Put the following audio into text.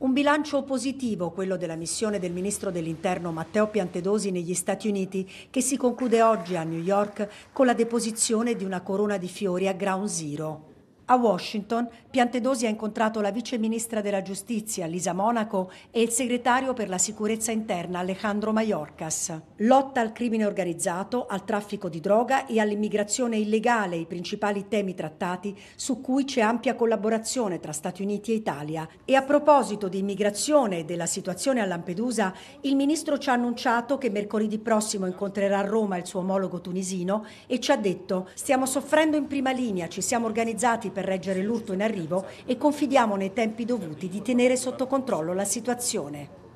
Un bilancio positivo quello della missione del ministro dell'Interno Matteo Piantedosi negli Stati Uniti che si conclude oggi a New York con la deposizione di una corona di fiori a Ground Zero. A Washington, Piantedosi ha incontrato la vice ministra della giustizia Lisa Monaco e il segretario per la sicurezza interna Alejandro Mayorkas. Lotta al crimine organizzato, al traffico di droga e all'immigrazione illegale, i principali temi trattati su cui c'è ampia collaborazione tra Stati Uniti e Italia. E a proposito di immigrazione e della situazione a Lampedusa, il ministro ci ha annunciato che mercoledì prossimo incontrerà a Roma il suo omologo tunisino e ci ha detto: "Stiamo soffrendo in prima linea, ci siamo organizzati per per reggere l'urto in arrivo e confidiamo nei tempi dovuti di tenere sotto controllo la situazione.